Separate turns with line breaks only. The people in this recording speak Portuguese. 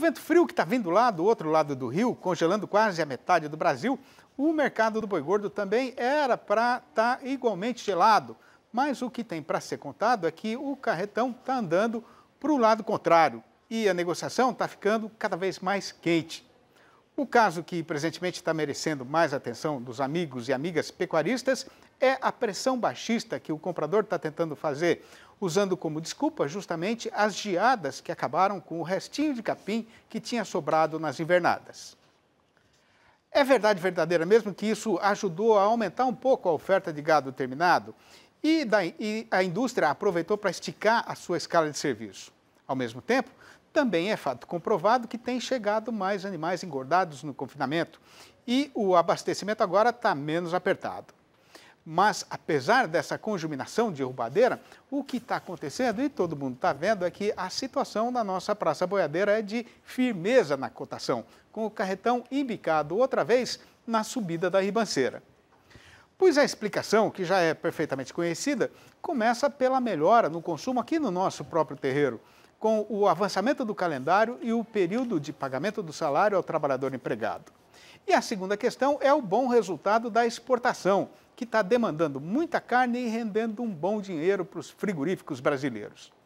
vento frio que está vindo lá do outro lado do rio, congelando quase a metade do Brasil, o mercado do boi gordo também era para estar tá igualmente gelado. Mas o que tem para ser contado é que o carretão está andando para o lado contrário e a negociação está ficando cada vez mais quente. O caso que presentemente está merecendo mais atenção dos amigos e amigas pecuaristas é a pressão baixista que o comprador está tentando fazer, usando como desculpa justamente as geadas que acabaram com o restinho de capim que tinha sobrado nas invernadas. É verdade verdadeira mesmo que isso ajudou a aumentar um pouco a oferta de gado terminado e, da, e a indústria aproveitou para esticar a sua escala de serviço. Ao mesmo tempo, também é fato comprovado que tem chegado mais animais engordados no confinamento e o abastecimento agora está menos apertado. Mas, apesar dessa conjuminação de roubadeira, o que está acontecendo, e todo mundo está vendo, é que a situação da nossa Praça Boiadeira é de firmeza na cotação, com o carretão imbicado outra vez na subida da ribanceira. Pois a explicação, que já é perfeitamente conhecida, começa pela melhora no consumo aqui no nosso próprio terreiro com o avançamento do calendário e o período de pagamento do salário ao trabalhador empregado. E a segunda questão é o bom resultado da exportação, que está demandando muita carne e rendendo um bom dinheiro para os frigoríficos brasileiros.